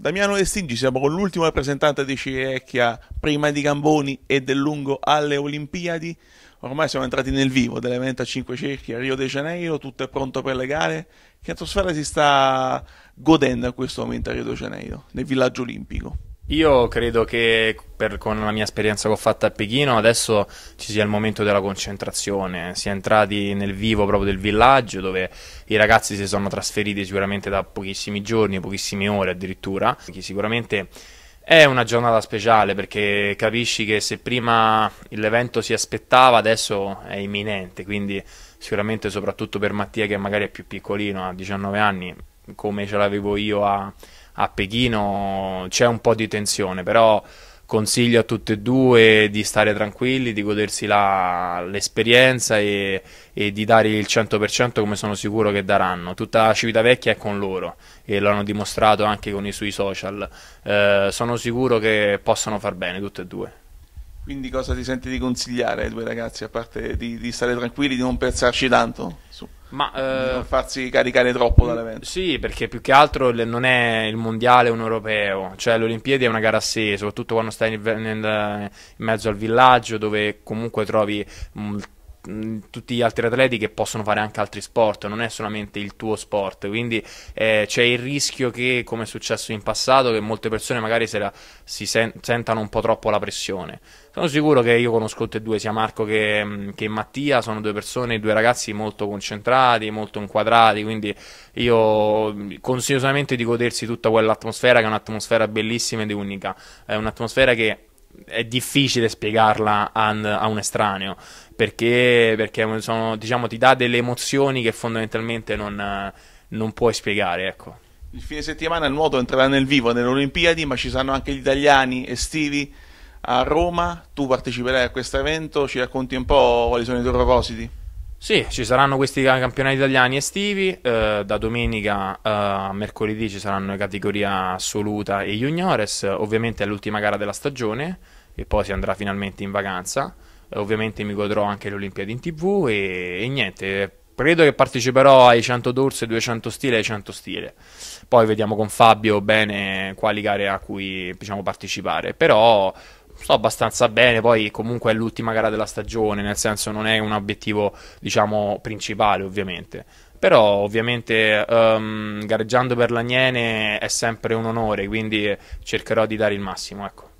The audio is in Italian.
Damiano Lestingi, siamo con l'ultimo rappresentante di Cirecchia prima di Gamboni e del Lungo alle Olimpiadi. Ormai siamo entrati nel vivo dell'evento a 5 cerchi a Rio de Janeiro, tutto è pronto per le gare. Che atmosfera si sta godendo in questo momento a Rio de Janeiro, nel villaggio olimpico? Io credo che per, con la mia esperienza che ho fatto a Pechino adesso ci sia il momento della concentrazione, si è entrati nel vivo proprio del villaggio dove i ragazzi si sono trasferiti sicuramente da pochissimi giorni, pochissime ore addirittura, sicuramente è una giornata speciale perché capisci che se prima l'evento si aspettava adesso è imminente, quindi sicuramente soprattutto per Mattia che magari è più piccolino, ha 19 anni, come ce l'avevo io a a Pechino c'è un po' di tensione, però consiglio a tutte e due di stare tranquilli, di godersi la, l'esperienza e, e, di dare il 100% come sono sicuro che daranno. Tutta Civitavecchia è con loro e lo hanno dimostrato anche con i suoi social. Eh, sono sicuro che possono far bene tutte e due. Quindi cosa ti senti di consigliare ai due ragazzi, a parte di, di stare tranquilli, di non pensarci tanto? Su. Ma, eh, non farsi caricare troppo dall'evento. Mm, sì, perché più che altro non è il mondiale un europeo, cioè l'Olimpiadi è una gara a sé, soprattutto quando stai nel, nel, in mezzo al villaggio dove comunque trovi un mm, Mm, tutti gli altri atleti che possono fare anche altri sport, non è solamente il tuo sport, quindi eh, c'è il rischio che, come è successo in passato, che molte persone magari se la, si sen sentano un po' troppo la pressione. Sono sicuro che io conosco tutti e due, sia Marco che, mm, che Mattia, sono due persone, due ragazzi molto concentrati, molto inquadrati, quindi io mm, consiglio solamente di godersi tutta quell'atmosfera che è un'atmosfera bellissima ed unica, è un'atmosfera che è difficile spiegarla a, un estraneo perché, perché sono, diciamo, ti dà delle emozioni che fondamentalmente non, non puoi spiegare. Ecco. Il fine settimana il nuoto entrerà nel vivo nelle Olimpiadi, ma ci saranno anche gli italiani estivi a Roma. Tu parteciperai a questo evento, ci racconti un po' quali sono i tuoi propositi? Sì, ci saranno questi campionati italiani estivi, eh, da domenica eh, a eh, mercoledì ci saranno la categoria assoluta e juniores, ovviamente è l'ultima gara della stagione e poi si andrà finalmente in vacanza, eh, ovviamente mi godrò anche le Olimpiadi in tv e, e niente, credo che parteciperò ai 100 d'orso, 200 stile e 100 stile, poi vediamo con Fabio bene quali gare a cui diciamo, partecipare, però sto abbastanza bene, poi comunque è l'ultima gara della stagione, nel senso non è un obiettivo diciamo principale ovviamente. Però ovviamente um, gareggiando per l'Agnene è sempre un onore, quindi cercherò di dare il massimo, ecco.